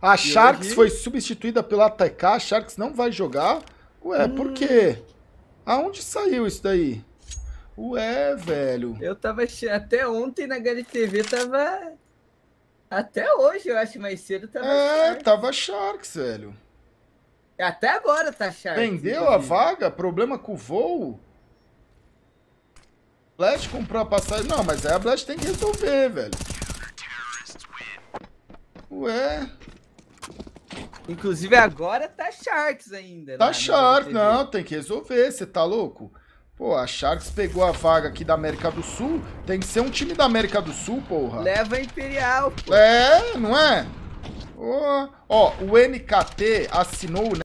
A Sharks foi substituída pela TK, a Sharks não vai jogar. Ué, hum. por quê? Aonde saiu isso daí? Ué, velho. Eu tava até ontem na HLTV tava até hoje, eu acho, mais cedo tava É, Sharks. tava Sharks, velho. É, até agora tá Sharks. Vendeu a vaga? Problema com o voo? Blast comprou a passagem. Não, mas aí a Blast tem que resolver, velho. Ué. Inclusive agora tá Sharks ainda. Tá Sharks, não, tem que resolver, você tá louco? Pô, a Sharks pegou a vaga aqui da América do Sul, tem que ser um time da América do Sul, porra. Leva a Imperial, pô. É, não é? Oh. Ó, o NKT assinou o